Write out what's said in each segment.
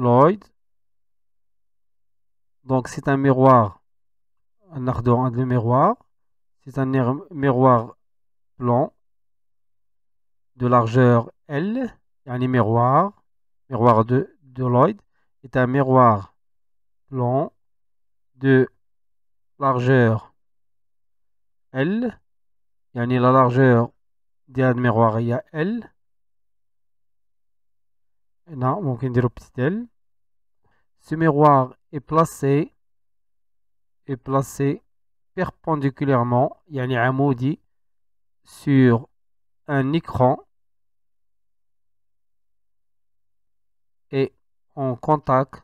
Lloyd. Donc c'est un miroir, un ardent de miroir. C'est un miroir plan de largeur L. Un miroir, miroir de, de Lloyd est un miroir plan de largeur L. Il y a la largeur d'un miroir, il y a L. Ce miroir est placé est placé perpendiculairement sur un écran et en contact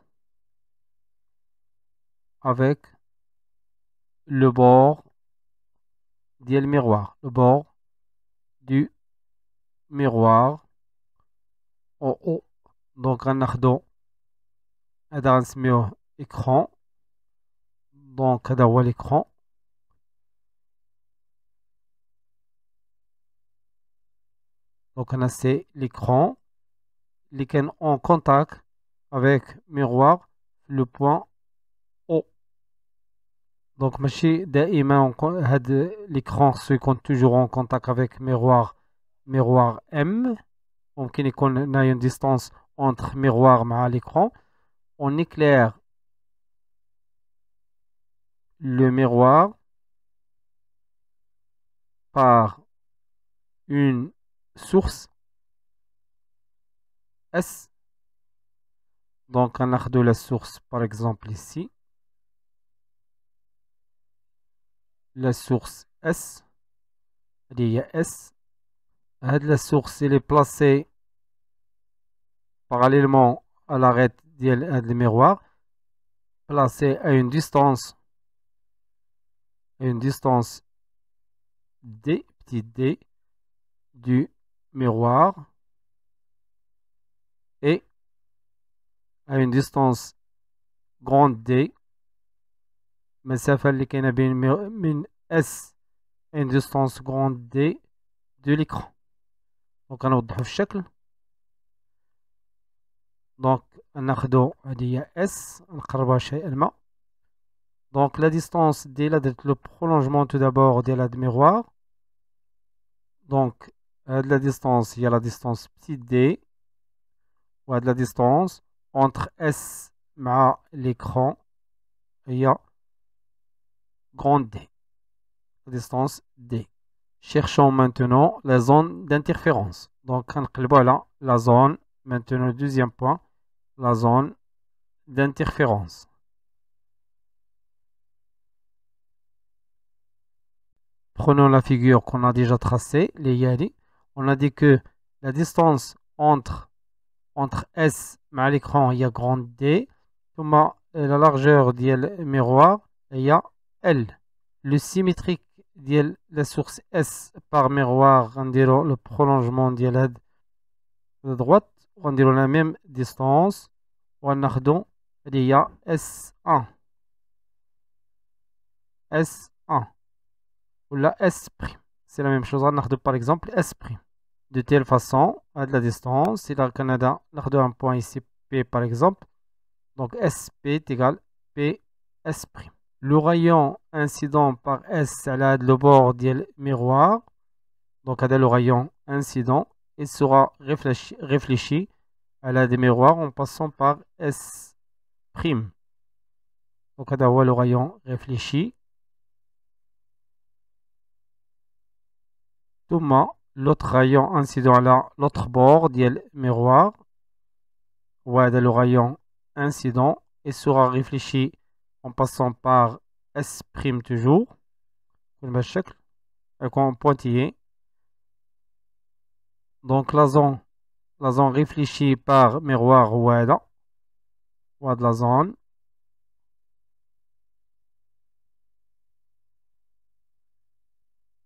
avec le bord du miroir, le bord du miroir en haut donc, on a un écran. on écran. Donc, on a un Donc, on a Il en contact avec miroir. Le point O. Donc, je vais euh, l'écran se compte toujours en contact avec le miroir M. Donc, on a une distance entre miroir à l'écran, on éclaire le miroir par une source S. Donc un a de la source par exemple ici. La source S. Il y a S. La source elle est placée parallèlement à l'arrêt du miroir, placé à une distance, à une distance d, petit d, du miroir et à une distance grande d, mais ça fait بين une S une distance grande D de l'écran. Donc, on autre le donc on a S ma donc la distance D le prolongement tout d'abord euh, de la miroir donc la distance il y a la distance petite D ou de la distance entre S ma l'écran il y a grande D la distance D cherchons maintenant la zone d'interférence donc on voilà la zone maintenant le deuxième point la zone d'interférence. Prenons la figure qu'on a déjà tracée, les On a dit que la distance entre, entre S et l'écran, il y a grand D. Euh, la largeur du miroir, il y a L. Le symétrique de la source S par miroir, le prolongement de la droite. On dirait la même distance. On a il y a S1. S1. Ou la S'. C'est la même chose, on a par exemple S'. De telle façon, à de la distance. Si là le Canada, on a un point ici, P par exemple. Donc SP est égal à P S'. Le rayon incident par S, c'est le bord du miroir. Donc, à a le rayon incident et sera réfléchi, à la des miroirs en passant par S'. Donc, on le rayon réfléchi. l'autre rayon incident à l'autre bord du miroir وهذا le rayon incident et sera réfléchi en passant par S' toujours comme pointillé donc la zone, la zone réfléchie par miroir ou à la zone.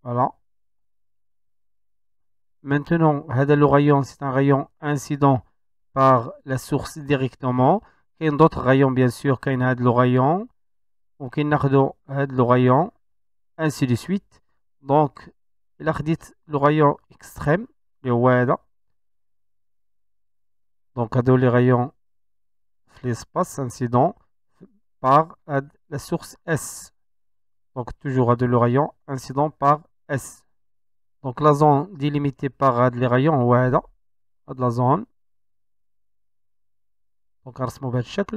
Voilà. Maintenant, le rayon, c'est un rayon incident par la source directement. Il y a d'autres rayons, bien sûr, qu'un autre le rayon. Donc, il y a rayon, ainsi de suite. Donc, il a le rayon extrême les wada donc à les rayons l'espace incident par la source S donc toujours à le rayon incident par S donc la zone délimitée par les rayons à la zone donc à ce mauvais chèque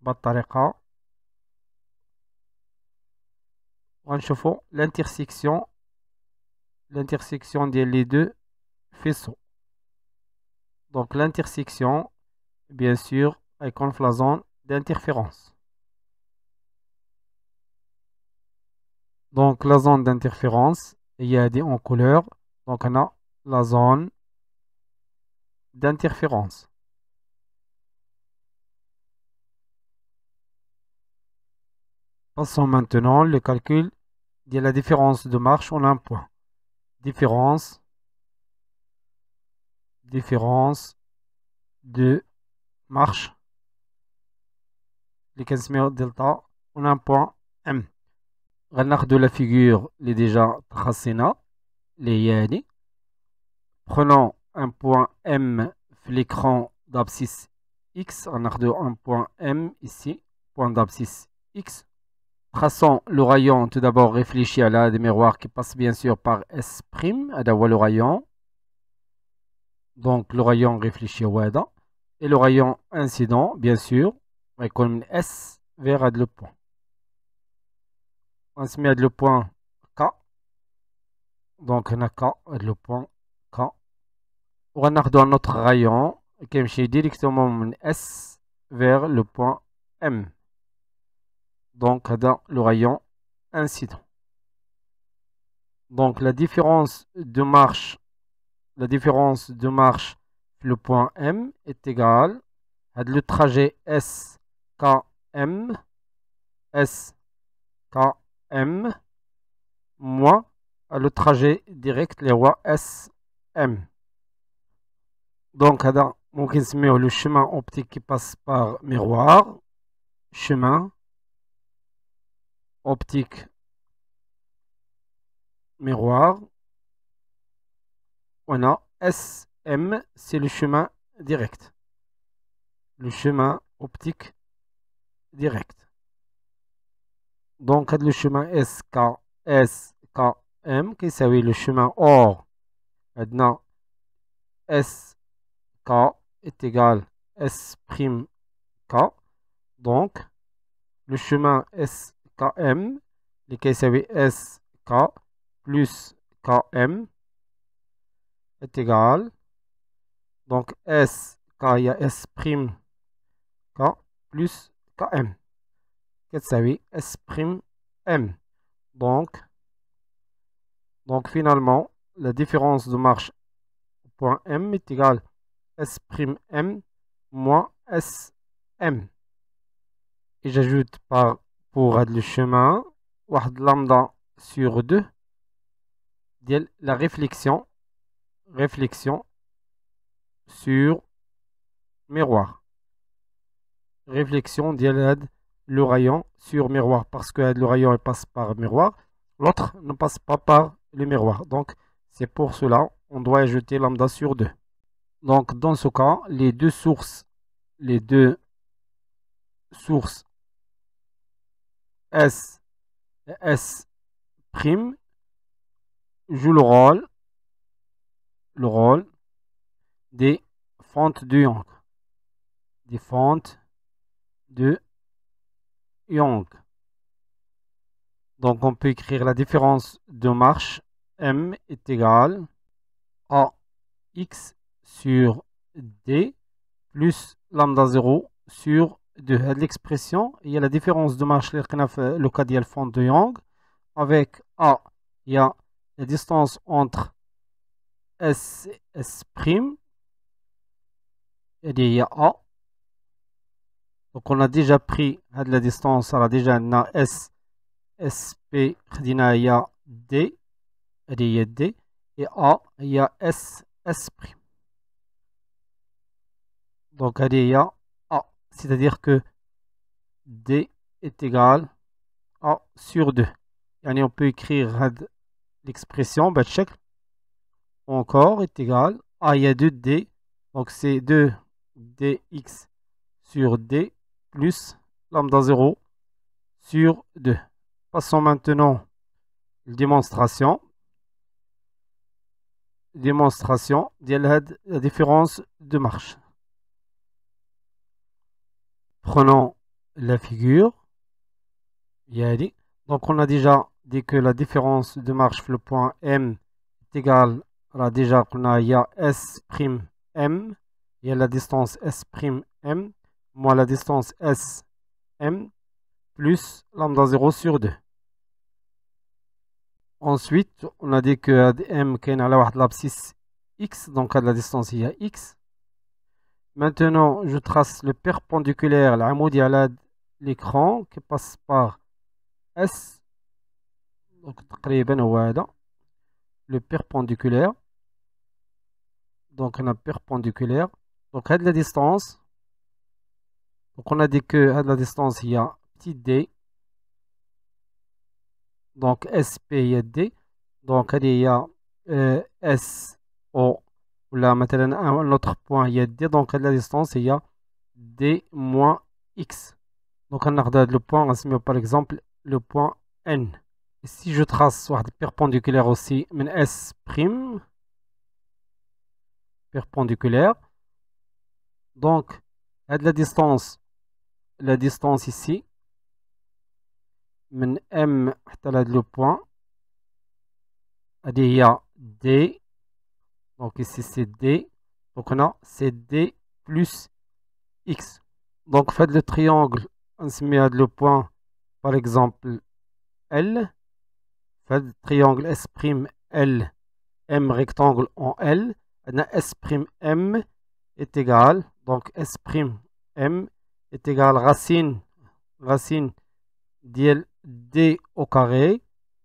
بالطريقه l'intersection l'intersection des deux faisceaux. Donc, l'intersection, bien sûr, est la zone d'interférence. Donc, la zone d'interférence, il y a en couleur. Donc, on a la zone d'interférence. Passons maintenant le calcul. Il y a la différence de marche, on a un point. Différence. Différence de marche. Les 15 mètres delta, on a un point M. de la figure, les déjà tracéna, les yani. Prenons un point M l'écran d'abscisse X, on a un point M ici, point d'abscisse X traçons le rayon, tout d'abord réfléchi à l'aide des miroirs qui passe bien sûr par S', le rayon. Donc le rayon réfléchi à Et le rayon incident, bien sûr, comme S vers le point. On se met le point K. Donc on a K, le point K. On a dans notre rayon, qui est directement S vers le point M donc dans le rayon incident. Donc la différence de marche, la différence de marche, le point M est égal à le trajet SKM, SKM moins le trajet direct les rois SM. Donc dans le chemin optique qui passe par miroir, chemin optique miroir. On a SM, c'est le chemin direct. Le chemin optique direct. Donc, le chemin SK, SKM, qui est le chemin OR. Maintenant, SK est égal à S'K. Donc, le chemin S Km, lesquels S, SK plus Km est égal. Donc SK, il y a S' K plus Km. Qu'est-ce que S' M. Donc, donc finalement, la différence de marche au point M est égale à S'M moins M. Et j'ajoute par pour le chemin واحد lambda sur 2 la réflexion réflexion sur miroir réflexion le rayon sur miroir parce que le rayon passe par miroir l'autre ne passe pas par le miroir donc c'est pour cela on doit ajouter lambda sur 2 donc dans ce cas les deux sources les deux sources S et S' joue le rôle, le rôle des fentes de Young. Des fentes de Young. Donc on peut écrire la différence de marche M est égal à X sur D plus lambda 0 sur de l'expression, il y a la différence de marche le cas de euh, fond de Young. Avec A, il y a la distance entre S et S', et il y a A. Donc on a déjà pris la distance, on a déjà S, SP, il y a D, il y a D, et A, il y a S, S'. Donc il y a c'est-à-dire que D est égal à sur 2. on peut écrire l'expression, bah, encore est égal à, il y a 2D, donc c'est 2dx sur D plus lambda 0 sur 2. Passons maintenant à la démonstration. Démonstration, la différence de marche. Prenons la figure. Donc on a déjà dit que la différence de marche sur le point M est égale à déjà qu'on a, il y a la distance S'M, moins la distance s M plus lambda 0 sur 2. Ensuite, on a dit que M est à l'abscisse X, donc à la distance il y X. Maintenant, je trace le perpendiculaire, l'amoudi à l'écran qui passe par S. Donc, le perpendiculaire. Donc, on a perpendiculaire. Donc, à la distance. Donc, on a dit que à la distance, il y a petit d. Donc, SP, il d. Donc, il y a euh, S, O, ou là maintenant un autre point il y a d donc la distance il y a d moins x donc on regarde le point par exemple le point n si je trace soit perpendiculaire aussi mais s prime perpendiculaire donc à la distance la distance ici من M حتى le point, il y a D donc ici c'est D. Donc on a c'est D plus X. Donc faites le triangle, on se met à le point par exemple L. Faites le triangle S'L, M rectangle en L. On a S'M est égal, donc M est égal racine, racine D au carré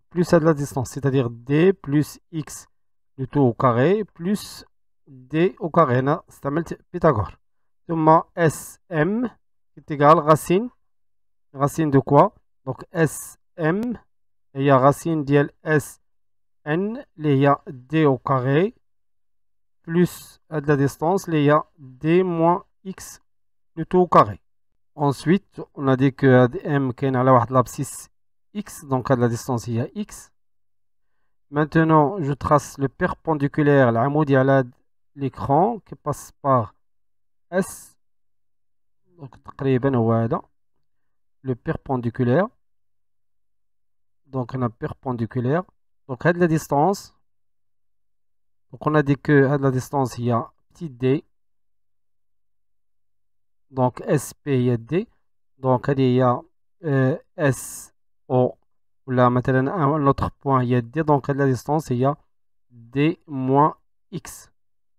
plus à la distance, c'est-à-dire D plus X le tout au carré plus d au carré pythagore Pythagore. pythagore S SM est égal racine racine de quoi donc il y a racine de SN, il y a d au carré plus de la distance y a d moins x du tout au carré ensuite on a dit que m est valeur de l'abscisse x donc à la distance il y a x Maintenant, je trace le perpendiculaire, l'amoudi à l'écran qui passe par S. Donc, le perpendiculaire. Donc, on a perpendiculaire. Donc, à la distance. Donc, on a dit que la distance, il y a petit d. Donc, SP, il y d. Donc, il y a euh, S, O, ou là maintenant un point il y a d donc la distance il y a d moins x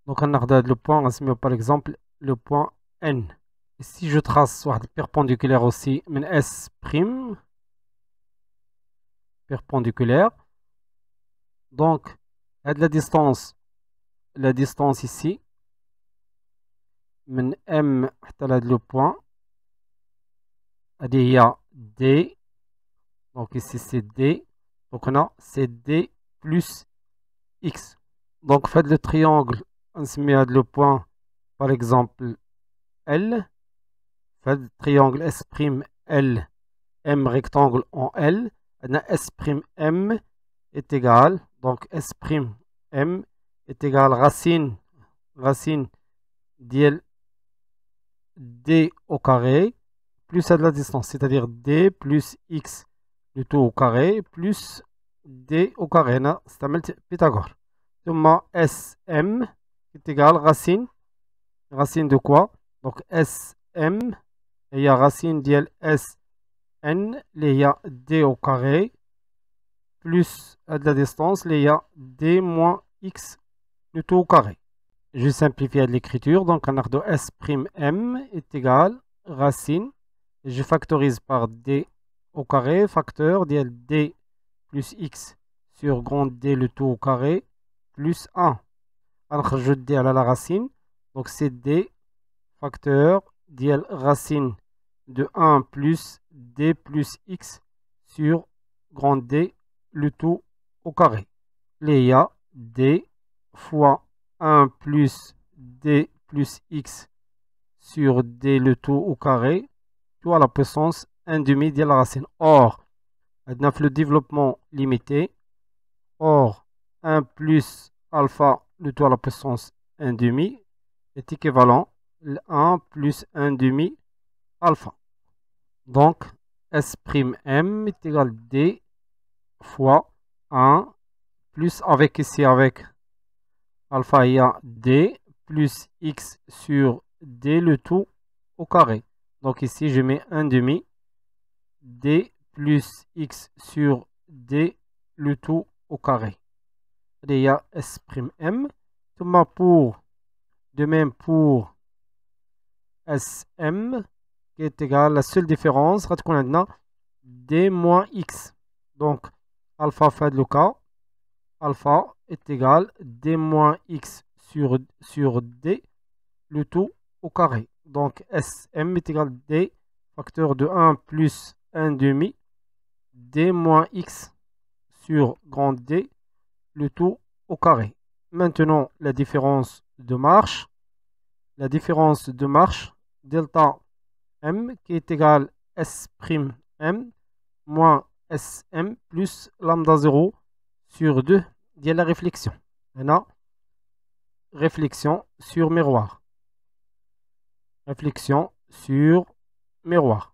donc on a le point par exemple le point n Ici, si je trace soit perpendiculaire aussi mais s prime perpendiculaire donc à la distance la distance ici M حتى le point, il y a D donc ici c'est D. Donc on a c'est D plus X. Donc faites le triangle, on se met à le point par exemple L. Faites le triangle S'L, M rectangle en L. On a S'M est égal, donc S' M est égal racine, racine d'L D au carré plus à de la distance, c'est-à-dire D plus X le tout au carré plus d au carré هنا hein, pythagore. sm ثم sm racine racine de quoi donc sm est la racine n, n il y a d au carré plus de la distance y a d moins x du tout au carré je simplifie l'écriture donc un ardo s prime m est égal racine je factorise par d au carré facteur ديال d plus x sur grand d le tout au carré plus 1 je d à la racine donc c'est d facteur ديال racine de 1 plus d plus x sur grand d le tout au carré les ya d fois 1 plus d plus x sur d le tout au carré tout à la puissance 1 demi la racine. or le développement limité or 1 plus alpha le tout à la puissance 1 demi est équivalent à 1 plus 1 demi alpha donc S'M est égal à D fois 1 plus avec ici avec alpha il y a D plus X sur D le tout au carré. Donc ici je mets 1 demi d plus x sur d, le tout au carré. Il y a s'm. pour, de même pour sm, qui est égal à la seule différence, qu'on d moins x. Donc, alpha fait le cas, alpha est égal d moins x sur, sur d, le tout au carré. Donc, sm est égal à d facteur de 1 plus 1 demi d moins x sur grand D, le tout au carré. Maintenant, la différence de marche. La différence de marche, delta M, qui est égale S'M moins Sm plus lambda 0 sur 2 a la réflexion. Maintenant, réflexion sur miroir. Réflexion sur miroir.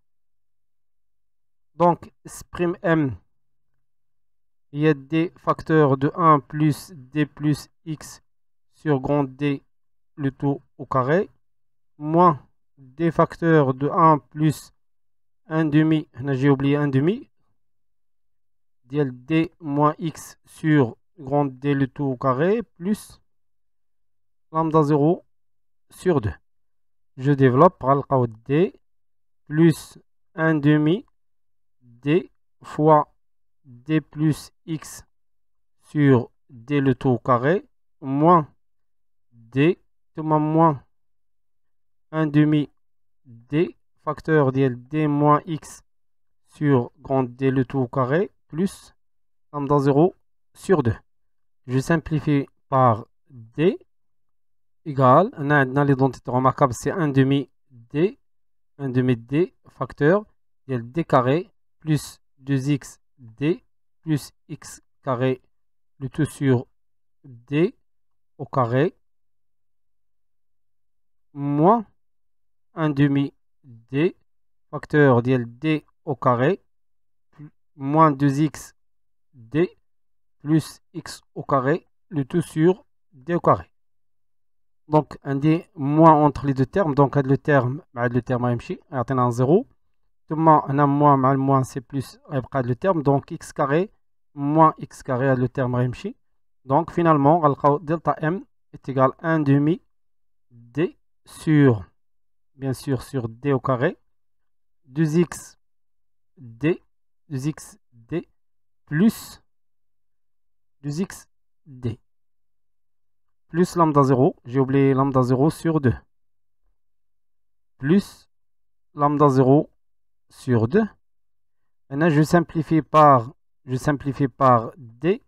Donc, prime M, il y a des facteurs de 1 plus D plus X sur grand D, le tout au carré, moins des facteurs de 1 plus 1 demi, j'ai oublié 1 demi, D moins X sur grand D, le tout au carré, plus lambda 0 sur 2. Je développe, D plus 1 demi d fois d plus x sur d le tout au carré moins d tout moins 1 demi d facteur d'l d moins x sur grand d le tout au carré plus lambda 0 sur 2 je simplifie par d égale on a l'identité remarquable c'est 1 demi d 1 demi d facteur d'l d carré plus 2 d plus x carré, le tout sur d au carré, moins 1 demi d, facteur d'l d au carré, moins 2x d plus x au carré, le tout sur d au carré. Donc, un d moins entre les deux termes, donc bah, le terme, le terme a un 0, on a moins, mal moins, c'est plus, on le terme. Donc, x carré moins x carré, le terme remchi. Donc, finalement, delta m est égal à 1 demi d sur, bien sûr, sur d au carré, 2x d, 2x d, plus 2x d, plus lambda 0, j'ai oublié lambda 0 sur 2, plus lambda 0 sur 2. Maintenant, je simplifie par, je simplifie par D.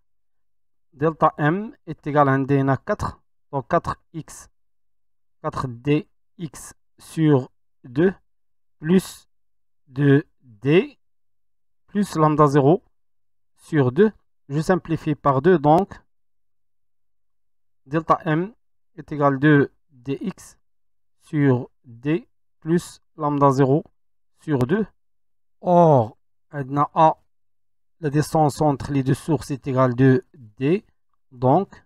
Delta M est égal à un D, na 4. Donc 4X, 4DX sur 2 plus 2D plus lambda 0 sur 2. Je simplifie par 2, donc delta M est égal à 2 dx sur d plus lambda 0 sur 2. Or, A, la distance entre les deux sources est égale de D. Donc,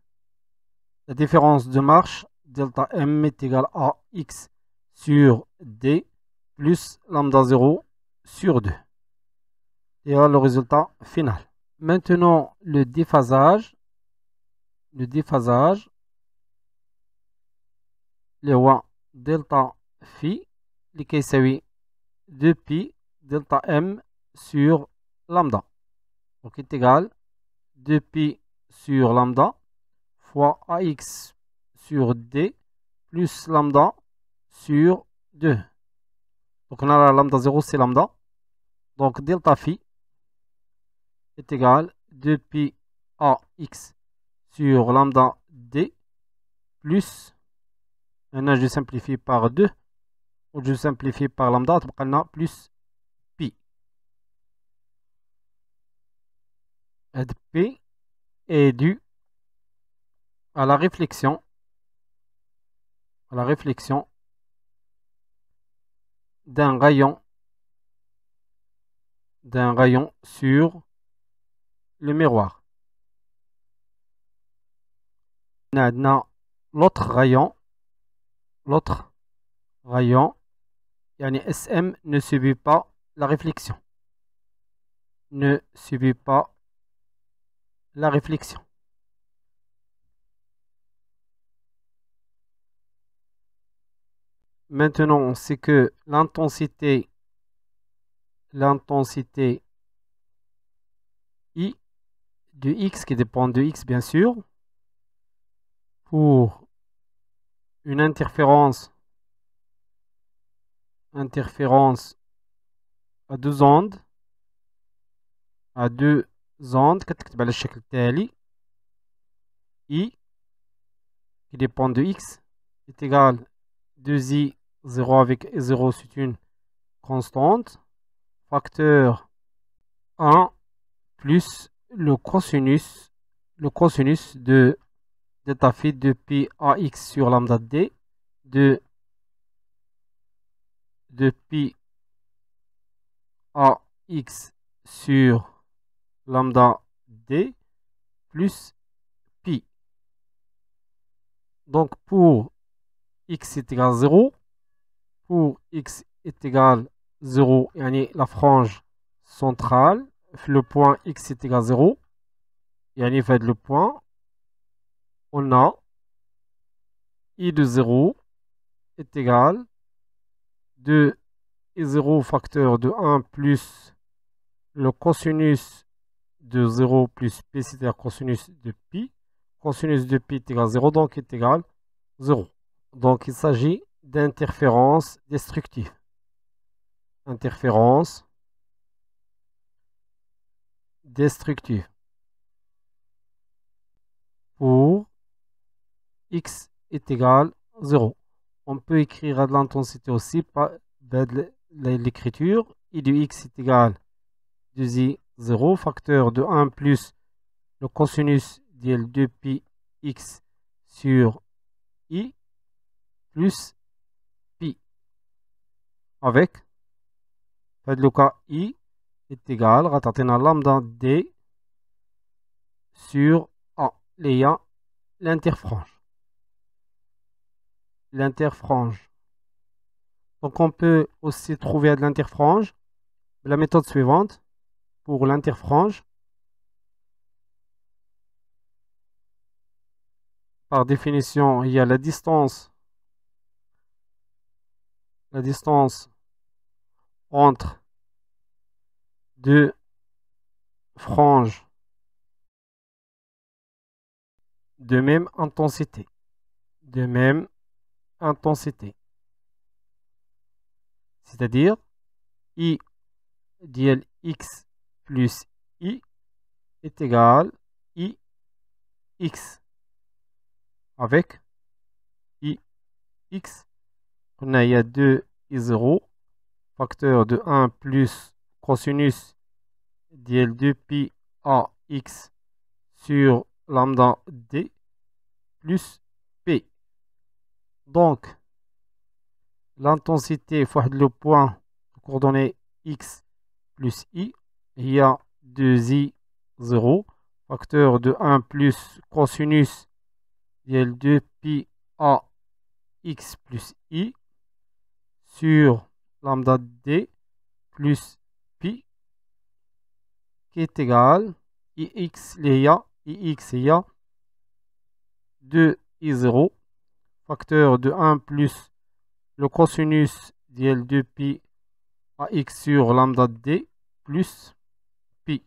la différence de marche, delta M est égale à X sur D plus lambda 0 sur 2. Et là, le résultat final. Maintenant, le déphasage. Le déphasage. Le delta phi. Les 2pi delta m sur lambda. Donc est égal 2pi sur lambda fois ax sur d plus lambda sur 2. Donc on a la lambda 0, c'est lambda. Donc delta phi est égal 2pi ax sur lambda d plus un âge simplifié par 2 simplifié par simplifier par on لنا plus plus Et pi est dû à la réflexion à la réflexion d'un rayon d'un rayon sur le miroir. Maintenant, l'autre rayon l'autre rayon Yani SM ne subit pas la réflexion. Ne subit pas la réflexion. Maintenant, c'est que l'intensité l'intensité I de X qui dépend de X bien sûr pour une interférence interférence à deux ondes à deux ondes i qui dépend de x est égal 2i 0 avec 0 c'est une constante facteur 1 plus le cosinus le cosinus de delta phi de pi ax sur lambda d de de pi à x sur lambda d plus pi. Donc pour x est égal à 0, pour x est égal à 0, a la frange centrale, le point x est égal à 0, yani fait le point, on a i de 0 est égal 2 et 0 facteur de 1 plus le cosinus de 0 plus pi, c'est-à-dire cosinus de pi. Cosinus de pi est égal à 0, donc est égal à 0. Donc il s'agit d'interférence destructives. Interférence destructives. Pour x est égal à 0 on peut écrire de l'intensité aussi par l'écriture. I de x est égal 2 i 0, facteur de 1 plus le cosinus d'l 2pi x sur i plus pi avec le cas i est égal à lambda d sur a, l'ayant l'interfranche l'interfrange. Donc on peut aussi trouver de l'interfrange. La méthode suivante pour l'interfrange, par définition, il y a la distance, la distance entre deux franges de même intensité, de même intensité. C'est-à-dire, I dl x plus i est égal i x avec i x on a 2 et 0 facteur de 1 plus cosinus dl 2 pi a x sur lambda d plus donc, l'intensité fois le point de coordonnée x plus i, il y a 2i0, facteur de 1 plus cosinus l 2pi a x plus i sur lambda d plus pi qui est égal ix, il y ix, il y a 2i0 facteur de 1 plus le cosinus d'L 2 pi à x sur lambda d plus pi.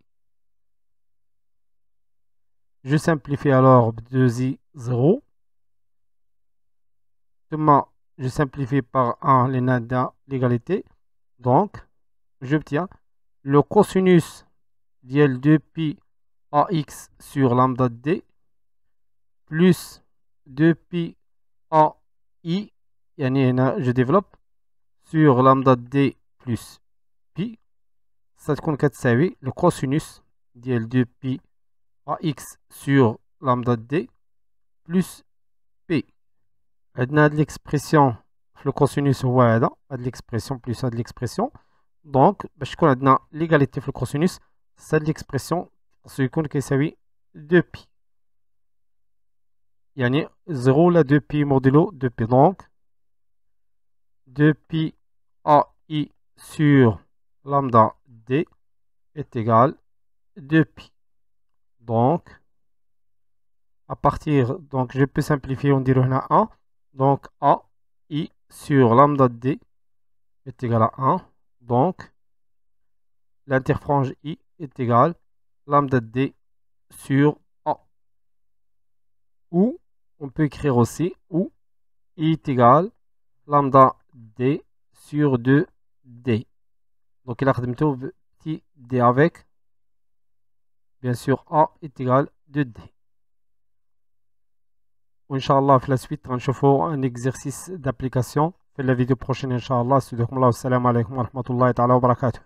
Je simplifie alors 2i 0. Demain, je simplifie par 1 les l'égalité. Donc, j'obtiens le cosinus d'L 2 pi à x sur lambda d plus 2pi a i je développe sur lambda d plus pi ça compte ça, oui, le cosinus dl 2 pi ax sur lambda d plus p a de l'expression le cosinus voilà, a de l'expression plus de l'expression donc bah, je connais de l'égalité cosinus, cosinus. de l'expression compte خصو ça, oui, 2 pi يعني 0 la 2 pi modulo 2 pi Donc, 2 pi a i sur lambda d est égal 2 pi. Donc, à partir, donc je peux simplifier, on dirait a 1. Donc, a i sur lambda d est égal à 1. Donc, l'interfrange i est égal lambda d sur a. Ou on peut écrire aussi ou i est égal lambda d sur 2d. Donc il a plutôt petit d avec, bien sûr, a est égal 2d. Inch'Allah, la suite, on fait un exercice d'application. Fait la vidéo prochaine, Inch'Allah. Assalamu alaikum wa rahmatullahi wa barakatuh.